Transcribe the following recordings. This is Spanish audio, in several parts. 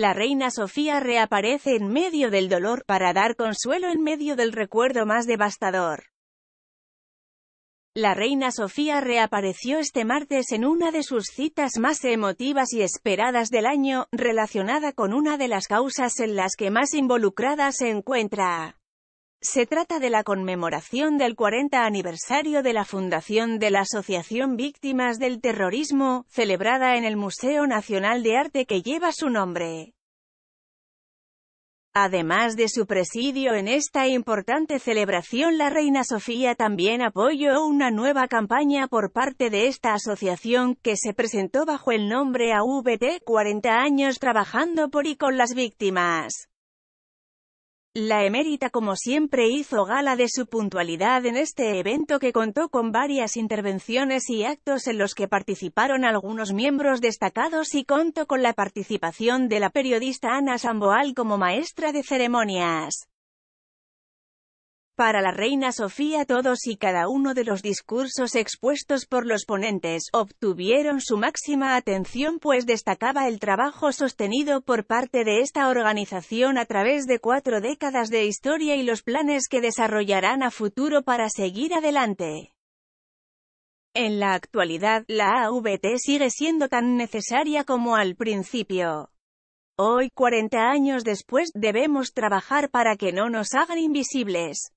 La reina Sofía reaparece en medio del dolor, para dar consuelo en medio del recuerdo más devastador. La reina Sofía reapareció este martes en una de sus citas más emotivas y esperadas del año, relacionada con una de las causas en las que más involucrada se encuentra. Se trata de la conmemoración del 40 aniversario de la fundación de la Asociación Víctimas del Terrorismo, celebrada en el Museo Nacional de Arte que lleva su nombre. Además de su presidio en esta importante celebración la Reina Sofía también apoyó una nueva campaña por parte de esta asociación que se presentó bajo el nombre AVT 40 años trabajando por y con las víctimas. La emérita como siempre hizo gala de su puntualidad en este evento que contó con varias intervenciones y actos en los que participaron algunos miembros destacados y contó con la participación de la periodista Ana Samboal como maestra de ceremonias. Para la reina Sofía todos y cada uno de los discursos expuestos por los ponentes obtuvieron su máxima atención pues destacaba el trabajo sostenido por parte de esta organización a través de cuatro décadas de historia y los planes que desarrollarán a futuro para seguir adelante. En la actualidad, la AVT sigue siendo tan necesaria como al principio. Hoy, 40 años después, debemos trabajar para que no nos hagan invisibles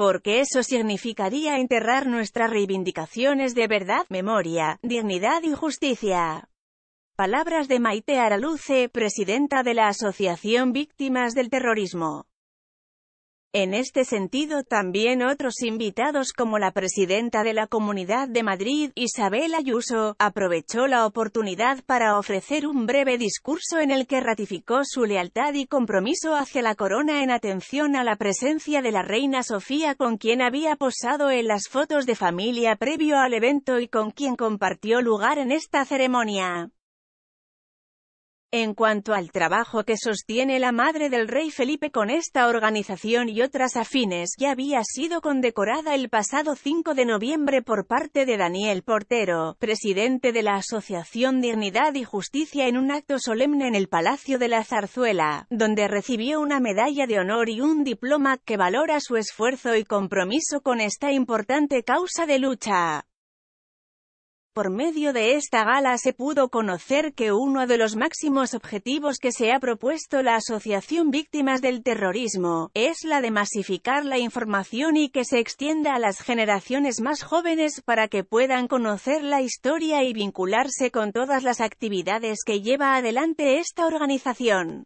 porque eso significaría enterrar nuestras reivindicaciones de verdad, memoria, dignidad y justicia. Palabras de Maite Araluce, presidenta de la Asociación Víctimas del Terrorismo. En este sentido también otros invitados como la presidenta de la Comunidad de Madrid, Isabel Ayuso, aprovechó la oportunidad para ofrecer un breve discurso en el que ratificó su lealtad y compromiso hacia la corona en atención a la presencia de la reina Sofía con quien había posado en las fotos de familia previo al evento y con quien compartió lugar en esta ceremonia. En cuanto al trabajo que sostiene la madre del rey Felipe con esta organización y otras afines, ya había sido condecorada el pasado 5 de noviembre por parte de Daniel Portero, presidente de la Asociación Dignidad y Justicia en un acto solemne en el Palacio de la Zarzuela, donde recibió una medalla de honor y un diploma que valora su esfuerzo y compromiso con esta importante causa de lucha. Por medio de esta gala se pudo conocer que uno de los máximos objetivos que se ha propuesto la Asociación Víctimas del Terrorismo, es la de masificar la información y que se extienda a las generaciones más jóvenes para que puedan conocer la historia y vincularse con todas las actividades que lleva adelante esta organización.